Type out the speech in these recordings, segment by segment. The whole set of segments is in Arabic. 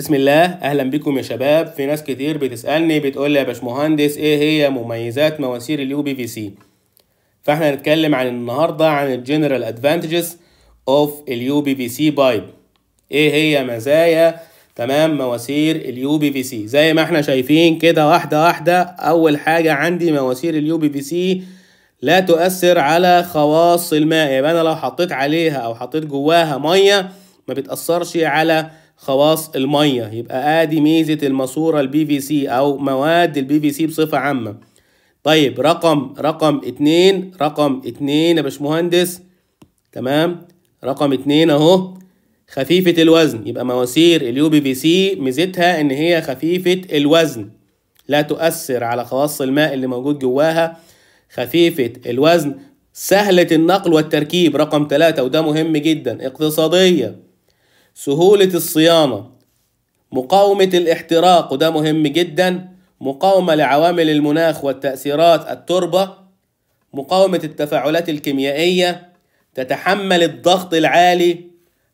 بسم الله اهلا بكم يا شباب في ناس كتير بتسالني بتقول لي يا باشمهندس ايه هي مميزات مواسير اليو بي في سي فاحنا هنتكلم عن النهارده عن الجنرال ادفانتجز اوف اليو بي في سي بايب ايه هي مزايا تمام مواسير اليو بي في سي زي ما احنا شايفين كده واحده واحده اول حاجه عندي مواسير اليو بي في سي لا تؤثر على خواص الماء يبقى انا لو حطيت عليها او حطيت جواها ميه ما بتاثرش على خواص الميه يبقى ادي ميزه الماسوره البي في سي او مواد البي في سي بصفه عامه طيب رقم رقم اتنين رقم اتنين يا باشمهندس تمام رقم اتنين اهو خفيفة الوزن يبقى مواسير اليو بي في سي ميزتها ان هي خفيفة الوزن لا تؤثر على خواص الماء اللي موجود جواها خفيفة الوزن سهلة النقل والتركيب رقم تلاتة وده مهم جدا اقتصادية سهولة الصيانة مقاومة الاحتراق وده مهم جدا مقاومة لعوامل المناخ والتأثيرات التربة مقاومة التفاعلات الكيميائية تتحمل الضغط العالي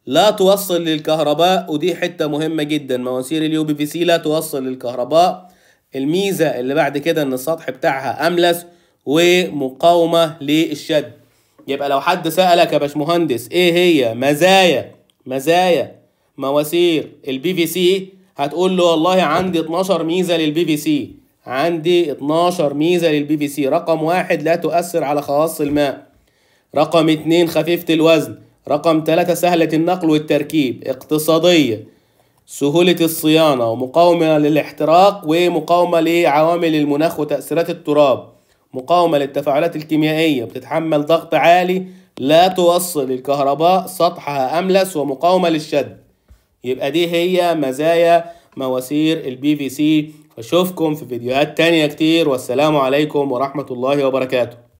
لا توصل للكهرباء ودي حتة مهمة جدا مواسير اليو بي في سي لا توصل للكهرباء الميزة اللي بعد كده ان السطح بتاعها املس ومقاومة للشد يبقى لو حد سألك يا باشمهندس ايه هي مزايا مزايا مواسير البي في سي هتقول له والله عندي 12 ميزه للبي في سي عندي 12 ميزه للبي في سي رقم واحد لا تؤثر على خواص الماء رقم اتنين خفيفه الوزن رقم ثلاثة سهلة النقل والتركيب اقتصادية سهولة الصيانة ومقاومة للاحتراق ومقاومة لعوامل المناخ وتأثيرات التراب مقاومة للتفاعلات الكيميائية بتتحمل ضغط عالي لا توصل الكهرباء سطحها أملس ومقاومة للشد يبقى دي هي مزايا مواسير البي في سي أشوفكم في فيديوهات تانية كتير والسلام عليكم ورحمة الله وبركاته